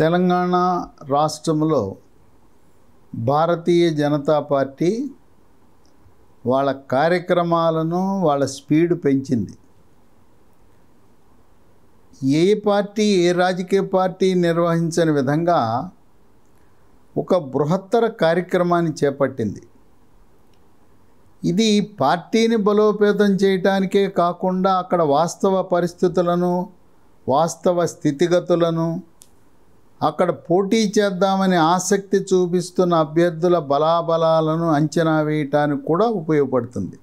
తెలంగాణ రాష్ట్రంలో భారతీయ జనతా పార్టీ వాళ్ళ కార్యక్రమాలను వాళ్ళ స్పీడ్ పెంచింది ఏ పార్టీ ఏ రాజకీయ పార్టీ నిర్వహించని విధంగా ఒక బృహత్తర కార్యక్రమాన్ని చేపట్టింది ఇది పార్టీని బలోపేతం చేయటానికే కాకుండా అక్కడ వాస్తవ పరిస్థితులను వాస్తవ స్థితిగతులను అక్కడ పోటీ చేద్దామని ఆసక్తి చూపిస్తున్న అభ్యర్థుల బలాబలాలను అంచనా వేయటానికి కూడా ఉపయోగపడుతుంది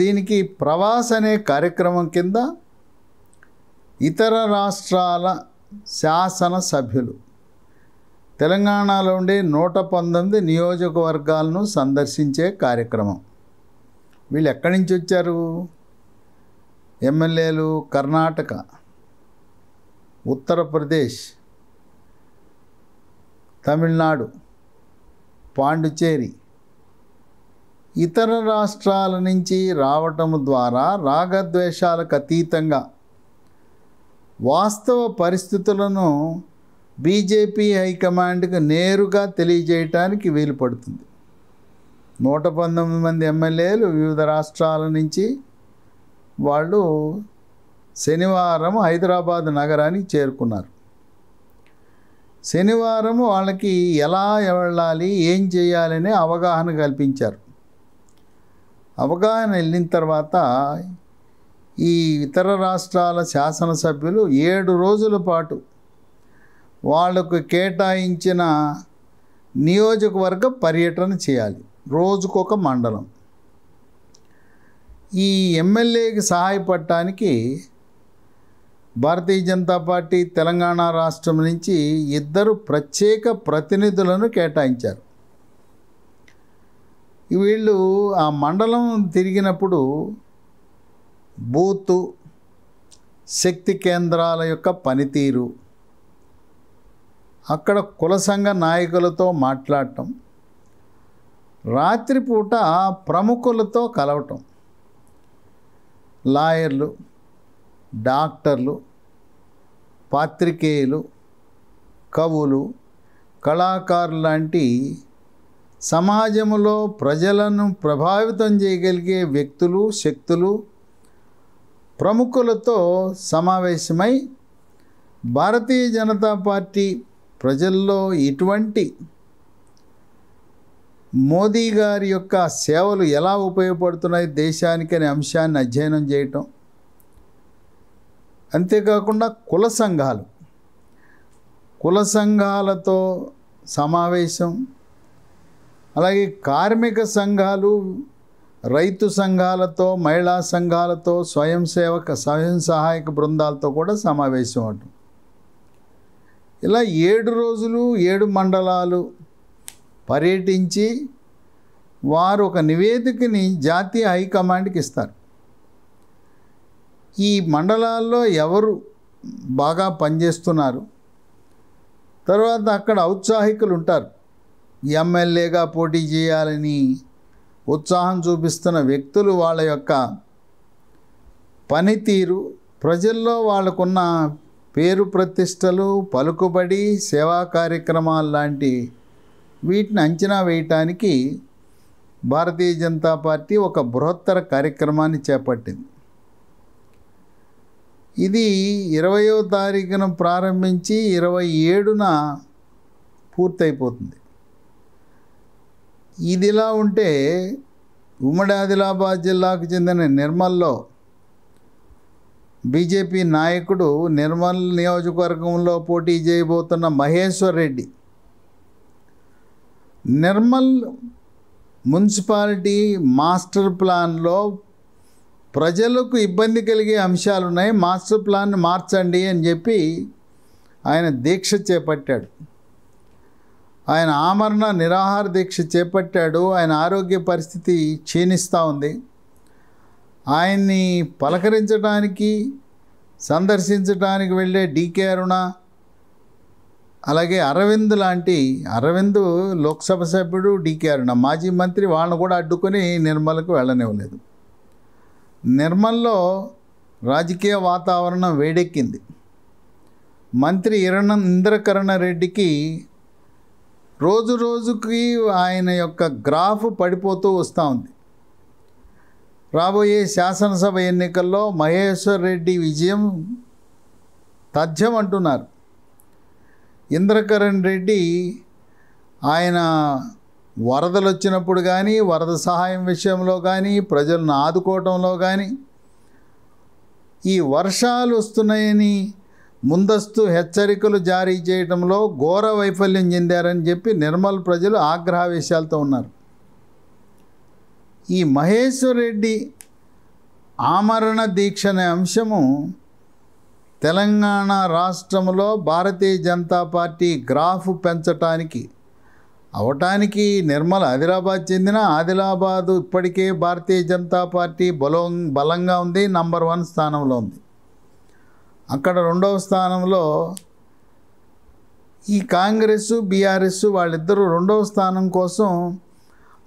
దీనికి ప్రవాస్ అనే కార్యక్రమం కింద ఇతర రాష్ట్రాల శాసన సభ్యులు తెలంగాణలో ఉండే నూట పంతొమ్మిది నియోజకవర్గాలను సందర్శించే కార్యక్రమం వీళ్ళు ఎక్కడి నుంచి వచ్చారు ఎమ్మెల్యేలు కర్ణాటక ఉత్తరప్రదేశ్ తమిళనాడు పాండిచేరి ఇతర రాష్ట్రాల నుంచి రావటం ద్వారా రాగద్వేషాలకు అతీతంగా వాస్తవ పరిస్థితులను బీజేపీ హైకమాండ్కు నేరుగా తెలియజేయటానికి వీలు పడుతుంది నూట పంతొమ్మిది మంది ఎమ్మెల్యేలు వివిధ రాష్ట్రాల నుంచి వాళ్ళు శనివారం హైదరాబాద్ నగరానికి చేరుకున్నారు శనివారం వాళ్ళకి ఎలా వెళ్ళాలి ఏం చేయాలనే అవగాహన కల్పించారు అవగాహన వెళ్ళిన తర్వాత ఈ ఇతర రాష్ట్రాల శాసనసభ్యులు ఏడు రోజుల పాటు వాళ్లకు కేటాయించిన నియోజకవర్గ పర్యటన చేయాలి రోజుకొక మండలం ఈ ఎమ్మెల్యేకి సహాయపడటానికి భారతీయ జనతా పార్టీ తెలంగాణ రాష్ట్రం నుంచి ఇద్దరు ప్రత్యేక ప్రతినిధులను కేటాయించారు వీళ్ళు ఆ మండలం తిరిగినప్పుడు బూతు శక్తి కేంద్రాల యొక్క పనితీరు అక్కడ కుల సంఘ నాయకులతో మాట్లాడటం రాత్రిపూట ప్రముఖులతో కలవటం లాయర్లు డాక్టర్లు పాత్రికేయులు కవులు కళాకారులు లాంటి సమాజంలో ప్రజలను ప్రభావితం చేయగలిగే వ్యక్తులు శక్తులు ప్రముఖులతో సమావేశమై భారతీయ జనతా పార్టీ ప్రజల్లో ఇటువంటి మోదీ గారి యొక్క సేవలు ఎలా ఉపయోగపడుతున్నాయి దేశానికి అనే అంశాన్ని అధ్యయనం చేయటం అంతేకాకుండా కుల సంఘాలు కుల సంఘాలతో సమావేశం అలాగే కార్మిక సంఘాలు రైతు సంఘాలతో మహిళా సంఘాలతో స్వయం సేవక స్వయం సహాయక బృందాలతో కూడా సమావేశం అవటం ఇలా ఏడు రోజులు ఏడు మండలాలు పర్యటించి వారు ఒక నివేదికని జాతీయ హైకమాండ్కి ఇస్తారు ఈ మండలాల్లో ఎవరు బాగా పనిచేస్తున్నారు తర్వాత అక్కడ ఔత్సాహికులు ఉంటారు ఎమ్మెల్యేగా పోటీ చేయాలని ఉత్సాహం చూపిస్తున్న వ్యక్తులు వాళ్ళ యొక్క పనితీరు ప్రజల్లో వాళ్ళకున్న పేరు ప్రతిష్టలు పలుకుబడి సేవా కార్యక్రమాలు లాంటి వీటిని అంచనా వేయటానికి భారతీయ జనతా పార్టీ ఒక బృహత్తర కార్యక్రమాన్ని చేపట్టింది ఇది ఇరవయో తారీఖున ప్రారంభించి ఇరవై ఏడున పూర్తయిపోతుంది ఇదిలా ఉంటే ఉమ్మడి ఆదిలాబాద్ జిల్లాకు చెందిన నిర్మల్లో బీజేపీ నాయకుడు నిర్మల్ నియోజకవర్గంలో పోటీ చేయబోతున్న మహేశ్వర్ రెడ్డి నిర్మల్ మున్సిపాలిటీ మాస్టర్ ప్లాన్లో ప్రజలకు ఇబ్బంది కలిగే అంశాలు ఉన్నాయి మాస్టర్ ప్లాన్ మార్చండి అని చెప్పి ఆయన దీక్ష చేపట్టాడు ఆయన ఆమరణ నిరాహార దీక్ష చేపట్టాడు ఆయన ఆరోగ్య పరిస్థితి క్షీణిస్తూ ఉంది ఆయన్ని పలకరించడానికి సందర్శించడానికి వెళ్ళే డీకే అరుణ అలాగే అరవింద్ లాంటి అరవింద్ లోక్సభ సభ్యుడు డీకే అరుణ మాజీ మంత్రి వాళ్ళను కూడా అడ్డుకొని నిర్మలకు వెళ్ళనివ్వలేదు నిర్మల్లో రాజకీయ వాతావరణం వేడెక్కింది మంత్రి ఇరణ ఇంద్రకరణ రెడ్డికి రోజు రోజుకి ఆయన యొక్క గ్రాఫ్ పడిపోతూ వస్తూ ఉంది రాబోయే శాసనసభ ఎన్నికల్లో మహేశ్వర్ రెడ్డి విజయం తథ్యం అంటున్నారు ఇంద్రకరణ్ రెడ్డి ఆయన వరదలు వచ్చినప్పుడు కానీ వరద సహాయం విషయంలో కానీ ప్రజలను ఆదుకోవటంలో కానీ ఈ వర్షాలు వస్తున్నాయని ముందస్తు హెచ్చరికలు జారీ చేయడంలో ఘోర వైఫల్యం చెందారని చెప్పి నిర్మల్ ప్రజలు ఆగ్రహవేశాలతో ఉన్నారు ఈ మహేశ్వర్ రెడ్డి ఆమరణ దీక్ష అనే అంశము తెలంగాణ రాష్ట్రంలో భారతీయ జనతా పార్టీ గ్రాఫ్ పెంచటానికి అవటానికి నిర్మల్ ఆదిలాబాద్ చెందిన ఆదిలాబాద్ ఇప్పటికే భారతీయ జనతా పార్టీ బలం బలంగా ఉంది నంబర్ వన్ స్థానంలో ఉంది అక్కడ రెండవ స్థానంలో ఈ కాంగ్రెస్ బీఆర్ఎస్ వాళ్ళిద్దరూ రెండవ స్థానం కోసం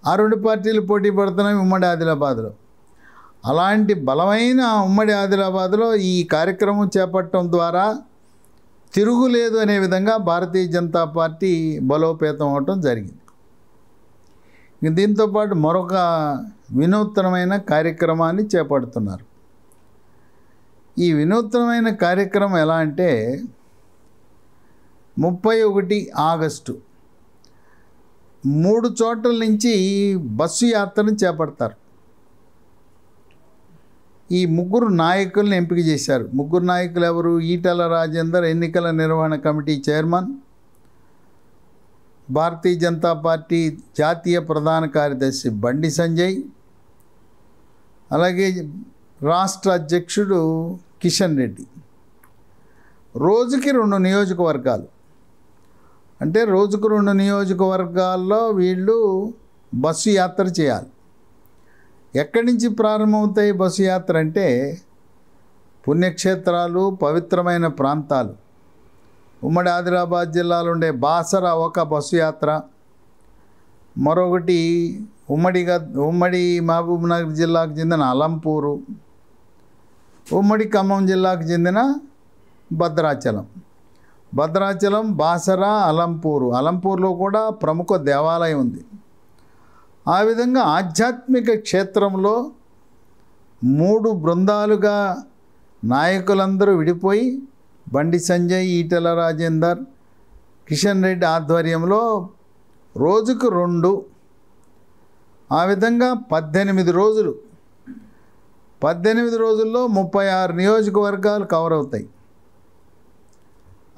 ఆ రెండు పార్టీలు పోటీ పడుతున్నాయి ఉమ్మడి ఆదిలాబాద్లో అలాంటి బలమైన ఉమ్మడి ఆదిలాబాద్లో ఈ కార్యక్రమం చేపట్టడం ద్వారా తిరుగులేదు అనే విధంగా భారతీయ జనతా పార్టీ బలోపేతం అవటం జరిగింది దీంతోపాటు మరొక వినూత్నమైన కార్యక్రమాన్ని చేపడుతున్నారు ఈ వినూత్నమైన కార్యక్రమం ఎలా అంటే ముప్పై ఒకటి ఆగస్టు మూడు చోట్ల నుంచి బస్సు యాత్రను చేపడతారు ఈ ముగ్గురు నాయకుల్ని ఎంపిక చేశారు ముగ్గురు నాయకులు ఎవరు ఈటల రాజేందర్ ఎన్నికల నిర్వహణ committee chairman Bharatiya Janata Party జాతీయ ప్రధాన కార్యదర్శి బండి సంజయ్ అలాగే రాష్ట్ర అధ్యక్షుడు కిషన్ రెడ్డి రోజుకి రెండు నియోజకవర్గాలు అంటే రోజుకు రెండు నియోజకవర్గాల్లో వీళ్ళు బస్సు యాత్ర చేయాలి ఎక్కడి నుంచి ప్రారంభమవుతాయి బస్సు యాత్ర అంటే పుణ్యక్షేత్రాలు పవిత్రమైన ప్రాంతాలు ఉమ్మడి ఆదిలాబాద్ జిల్లాలో ఉండే బాసర ఒక బస్సు యాత్ర మరొకటి ఉమ్మడిగా ఉమ్మడి మహబూబ్నగర్ జిల్లాకు చెందిన అలంపూరు ఉమ్మడి ఖమ్మం జిల్లాకు చెందిన భద్రాచలం భద్రాచలం బాసర అలంపూరు అలంపూర్లో కూడా ప్రముఖ దేవాలయం ఉంది ఆ విధంగా ఆధ్యాత్మిక క్షేత్రంలో మూడు బృందాలుగా నాయకులందరూ విడిపోయి బండి సంజయ్ ఈటల రాజేందర్ కిషన్ రెడ్డి ఆధ్వర్యంలో రోజుకు రెండు ఆ విధంగా పద్దెనిమిది రోజులు పద్దెనిమిది రోజుల్లో ముప్పై ఆరు నియోజకవర్గాలు కవర్ అవుతాయి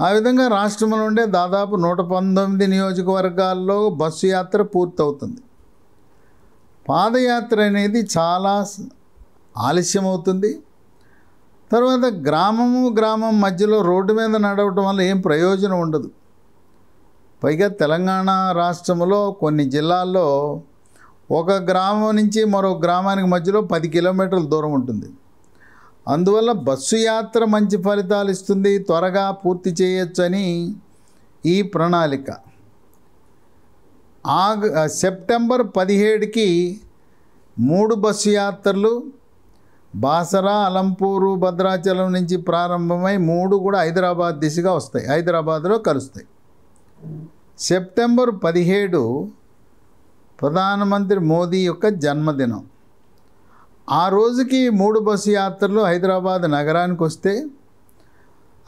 ఆ విధంగా రాష్ట్రంలో ఉండే దాదాపు నూట పంతొమ్మిది నియోజకవర్గాల్లో బస్సు యాత్ర పూర్తవుతుంది పాదయాత్ర అనేది చాలా ఆలస్యం అవుతుంది తర్వాత గ్రామము గ్రామం మధ్యలో రోడ్డు మీద నడవటం వల్ల ఏం ప్రయోజనం ఉండదు పైగా తెలంగాణ రాష్ట్రంలో కొన్ని జిల్లాల్లో ఒక గ్రామం నుంచి మరో గ్రామానికి మధ్యలో పది కిలోమీటర్ల దూరం ఉంటుంది అందువల్ల బస్సు యాత్ర మంచి ఫలితాలు ఇస్తుంది త్వరగా పూర్తి చేయొచ్చని ఈ ప్రణాళిక ఆగ సెప్టెంబర్ పదిహేడుకి మూడు బస్సు యాత్రలు బాసరా అలంపూరు భద్రాచలం నుంచి ప్రారంభమై మూడు కూడా హైదరాబాద్ దిశగా వస్తాయి హైదరాబాద్లో కలుస్తాయి సెప్టెంబర్ పదిహేడు ప్రధానమంత్రి మోదీ యొక్క జన్మదినం ఆ రోజుకి మూడు బస్సు యాత్రలు హైదరాబాద్ నగరానికి వస్తే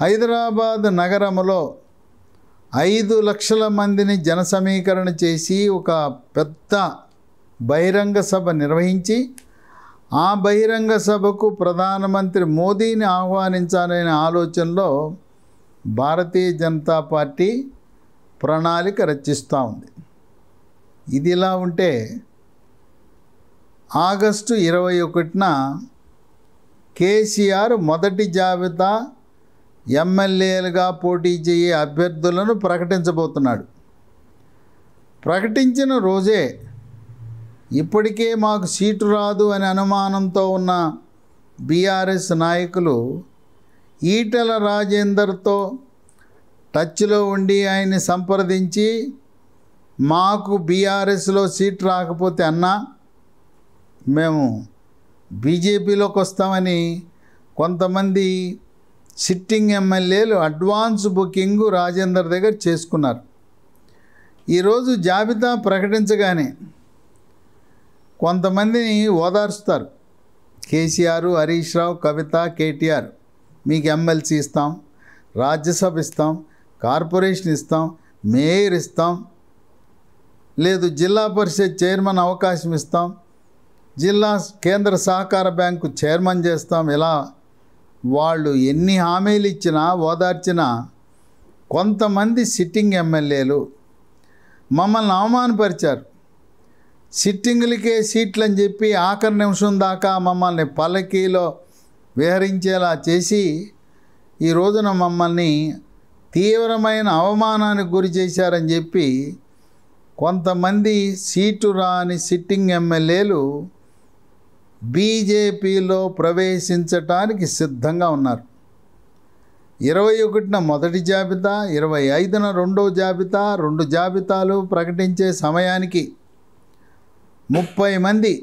హైదరాబాద్ నగరంలో ఐదు లక్షల మందిని జన సమీకరణ చేసి ఒక పెద్ద బహిరంగ సభ నిర్వహించి ఆ బహిరంగ సభకు ప్రధానమంత్రి మోదీని ఆహ్వానించాలనే ఆలోచనలో భారతీయ జనతా పార్టీ ప్రణాళిక రచిస్తూ ఉంది ఇది ఇలా ఉంటే ఆగస్టు ఇరవై ఒకటిన కేసీఆర్ మొదటి జాబితా ఎమ్మెల్యేలుగా పోటీ చేయే అభ్యర్థులను ప్రకటించబోతున్నాడు ప్రకటించిన రోజే ఇప్పటికే మాకు సీటు రాదు అనే అనుమానంతో ఉన్న బీఆర్ఎస్ నాయకులు ఈటల రాజేందర్తో టచ్లో ఉండి ఆయన్ని సంప్రదించి మాకు బీఆర్ఎస్లో సీట్ రాకపోతే అన్నా మేము బీజేపీలోకి వస్తామని కొంతమంది సిట్టింగ్ ఎమ్మెల్యేలు అడ్వాన్స్ బుకింగ్ రాజేందర్ దగ్గర చేసుకున్నారు ఈరోజు జాబితా ప్రకటించగానే కొంతమందిని ఓదార్స్తారు కేసీఆర్ హరీష్ రావు కవిత కేటీఆర్ మీకు ఎమ్మెల్సీ ఇస్తాం రాజ్యసభ ఇస్తాం కార్పొరేషన్ ఇస్తాం మేయర్ ఇస్తాం లేదు జిల్లా పరిషత్ చైర్మన్ అవకాశం ఇస్తాం జిల్లా కేంద్ర సహకార బ్యాంకు చైర్మన్ చేస్తాం ఇలా వాళ్ళు ఎన్ని హామీలు ఇచ్చినా ఓదార్చినా కొంతమంది సిట్టింగ్ ఎమ్మెల్యేలు మమ్మల్ని అవమానపరిచారు సిట్టింగ్లకే సీట్లు అని చెప్పి ఆఖరి నిమిషం దాకా మమ్మల్ని పల్లకీలో విహరించేలా చేసి ఈ రోజున మమ్మల్ని తీవ్రమైన అవమానానికి గురి చేశారని చెప్పి కొంతమంది సీటు రాని సిట్టింగ్ ఎమ్మెల్యేలు బీజేపీలో ప్రవేశించటానికి సిద్ధంగా ఉన్నారు ఇరవై ఒకటిన మొదటి జాబితా ఇరవై ఐదున రెండో జాబితా రెండు జాబితాలు ప్రకటించే సమయానికి ముప్పై మంది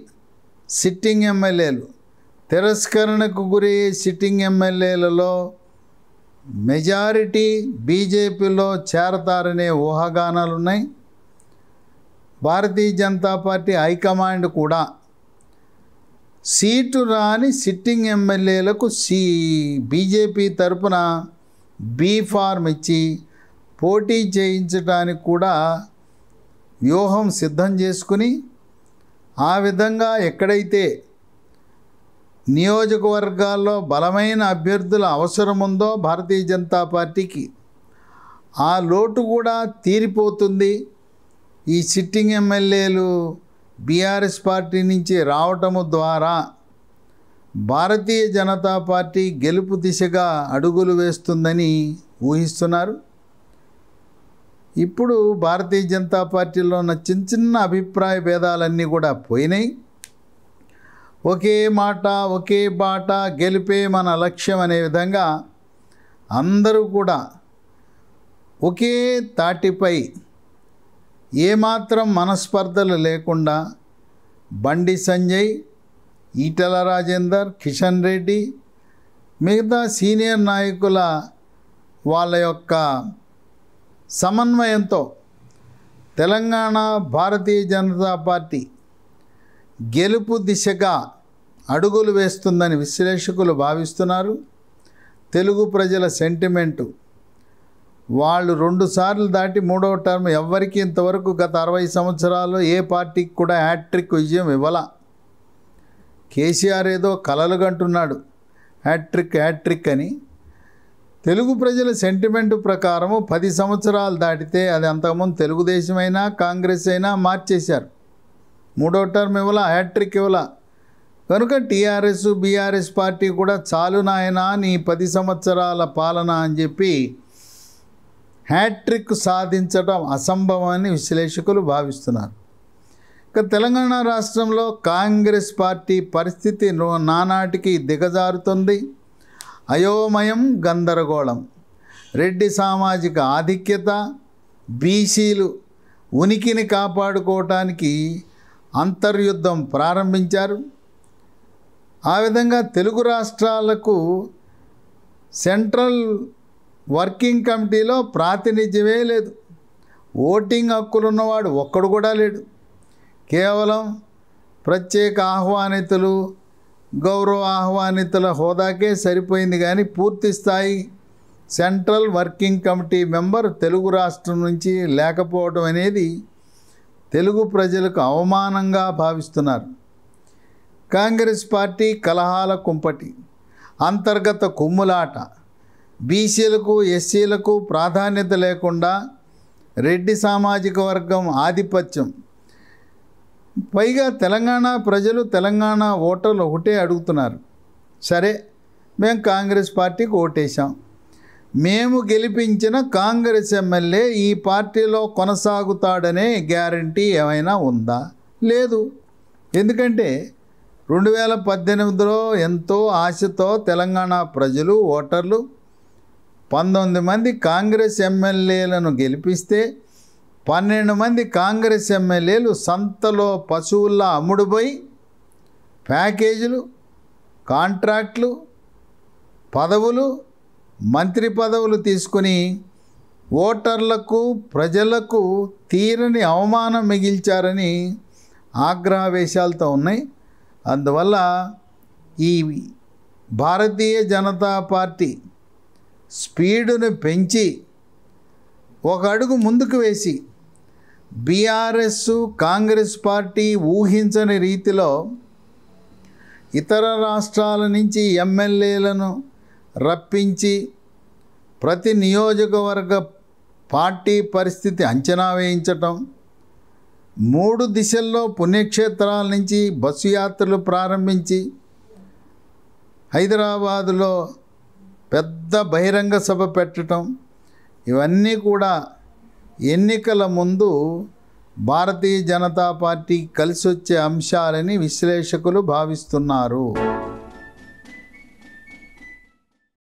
సిట్టింగ్ ఎమ్మెల్యేలు తిరస్కరణకు గురి సిట్టింగ్ ఎమ్మెల్యేలలో మెజారిటీ బీజేపీలో చేరతారనే ఊహాగానాలు ఉన్నాయి భారతీయ జనతా పార్టీ హైకమాండ్ కూడా సీటు రాని సిట్టింగ్ ఎమ్మెల్యేలకు సి బీజేపీ తరపున బీ ఫార్మ్ ఇచ్చి పోటీ చేయించడానికి కూడా వ్యూహం సిద్ధం చేసుకుని ఆ విధంగా ఎక్కడైతే నియోజకవర్గాల్లో బలమైన అభ్యర్థుల అవసరం ఉందో భారతీయ జనతా పార్టీకి ఆ లోటు కూడా తీరిపోతుంది ఈ సిట్టింగ్ ఎమ్మెల్యేలు బీఆర్ఎస్ పార్టీ నుంచి రావటము ద్వారా భారతీయ జనతా పార్టీ గెలుపు దిశగా అడుగులు వేస్తుందని ఊహిస్తున్నారు ఇప్పుడు భారతీయ జనతా పార్టీలో ఉన్న చిన్న చిన్న అభిప్రాయ భేదాలన్నీ కూడా పోయినాయి ఒకే మాట ఒకే బాట గెలిపే మన లక్ష్యం అనే విధంగా అందరూ కూడా ఒకే తాటిపై ఏమాత్రం మనస్పర్ధలు లేకుండా బండి సంజయ్ ఈటల రాజేందర్ కిషన్ రెడ్డి మిగతా సీనియర్ నాయకుల వాళ్ళ యొక్క సమన్వయంతో తెలంగాణ భారతీయ జనతా పార్టీ గెలుపు దిశగా అడుగులు వేస్తుందని విశ్లేషకులు భావిస్తున్నారు తెలుగు ప్రజల సెంటిమెంటు వాళ్ళు రెండు సార్లు దాటి మూడవ టర్మ్ ఎవ్వరికీ ఇంతవరకు గత అరవై సంవత్సరాల్లో ఏ పార్టీకి కూడా హ్యాట్రిక్ విజయం ఇవ్వాల కేసీఆర్ ఏదో కలలుగంటున్నాడు హ్యాట్రిక్ హ్యాట్రిక్ అని తెలుగు ప్రజల సెంటిమెంట్ ప్రకారము పది సంవత్సరాలు దాటితే అది అంతకుముందు తెలుగుదేశమైనా కాంగ్రెస్ అయినా మార్చేశారు మూడవ టర్మ్ ఇవ్వాల హ్యాట్రిక్ ఇవ్వాల కనుక టీఆర్ఎస్ బీఆర్ఎస్ పార్టీ కూడా చాలు నాయనా నీ పది సంవత్సరాల పాలన అని చెప్పి హ్యాట్రిక్ సాధించడం అసంభవమని విశ్లేషకులు భావిస్తున్నారు ఇక తెలంగాణ రాష్ట్రంలో కాంగ్రెస్ పార్టీ పరిస్థితి నానాటికి దిగజారుతుంది అయోమయం గందరగోళం రెడ్డి సామాజిక ఆధిక్యత బీసీలు ఉనికిని కాపాడుకోవటానికి అంతర్యుద్ధం ప్రారంభించారు ఆ విధంగా తెలుగు రాష్ట్రాలకు సెంట్రల్ వర్కింగ్ కమిటీలో ప్రాతినిధ్యమే లేదు ఓటింగ్ హక్కులున్నవాడు ఒక్కడు కూడా లేడు కేవలం ప్రత్యేక ఆహ్వానితులు గౌరవ ఆహ్వానితుల హోదాకే సరిపోయింది కానీ పూర్తి స్థాయి central working committee member Telugu రాష్ట్రం నుంచి లేకపోవడం అనేది తెలుగు ప్రజలకు అవమానంగా భావిస్తున్నారు కాంగ్రెస్ పార్టీ కలహాల కుంపటి అంతర్గత కుమ్ములాట బీసీలకు ఎస్సీలకు ప్రాధాన్యత లేకుండా రెడ్డి సామాజిక వర్గం ఆధిపత్యం పైగా తెలంగాణ ప్రజలు తెలంగాణ ఓటర్లు ఒకటే అడుగుతున్నారు సరే మేము కాంగ్రెస్ పార్టీకి ఓటేశాం మేము గెలిపించిన కాంగ్రెస్ ఎమ్మెల్యే ఈ పార్టీలో కొనసాగుతాడనే గ్యారంటీ ఏమైనా ఉందా లేదు ఎందుకంటే రెండు వేల పద్దెనిమిదిలో ఎంతో ఆశతో తెలంగాణ ప్రజలు ఓటర్లు పంతొమ్మిది మంది కాంగ్రెస్ ఎమ్మెల్యేలను గెలిపిస్తే పన్నెండు మంది కాంగ్రెస్ ఎమ్మెల్యేలు సంతలో పశువుల్లా అమ్ముడుపోయి ప్యాకేజీలు కాంట్రాక్ట్లు పదవులు మంత్రి పదవులు తీసుకుని ఓటర్లకు ప్రజలకు తీరని అవమానం మిగిల్చారని ఆగ్రహవేశాలతో ఉన్నాయి అందువల్ల ఈ భారతీయ జనతా పార్టీ స్పీడును పెంచి ఒక అడుగు ముందుకు వేసి బీఆర్ఎస్ కాంగ్రెస్ పార్టీ ఊహించని రీతిలో ఇతర రాష్ట్రాల నుంచి ఎమ్మెల్యేలను రప్పించి ప్రతి నియోజకవర్గ పార్టీ పరిస్థితి అంచనా వేయించటం మూడు దిశల్లో పుణ్యక్షేత్రాల నుంచి బస్సు యాత్రలు ప్రారంభించి హైదరాబాదులో పెద్ద బహిరంగ సభ పెట్టడం ఇవన్నీ కూడా ఎన్నికల ముందు భారతీయ జనతా పార్టీ కలిసొచ్చే అంశాలని విశ్లేషకులు భావిస్తున్నారు